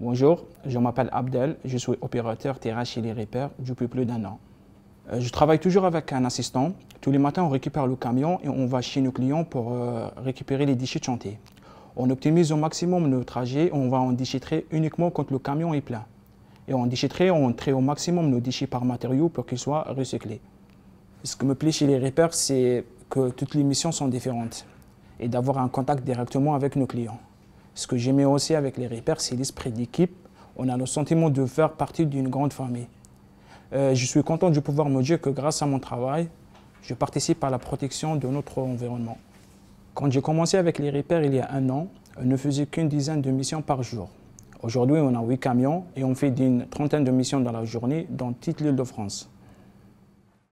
Bonjour, je m'appelle Abdel, je suis opérateur terrain chez les repères depuis plus d'un an. Euh, je travaille toujours avec un assistant. Tous les matins, on récupère le camion et on va chez nos clients pour euh, récupérer les déchets de chantier. On optimise au maximum nos trajets, on va en déchetter uniquement quand le camion est plein. Et en déchetterie, on traite au maximum nos déchets par matériaux pour qu'ils soient recyclés. Ce que me plaît chez les repères, c'est que toutes les missions sont différentes et d'avoir un contact directement avec nos clients. Ce que j'aimais aussi avec les repères, c'est l'esprit d'équipe. On a le sentiment de faire partie d'une grande famille. Euh, je suis content de pouvoir me dire que grâce à mon travail, je participe à la protection de notre environnement. Quand j'ai commencé avec les repères il y a un an, on ne faisait qu'une dizaine de missions par jour. Aujourd'hui, on a huit camions et on fait d'une trentaine de missions dans la journée dans toute l'île de France.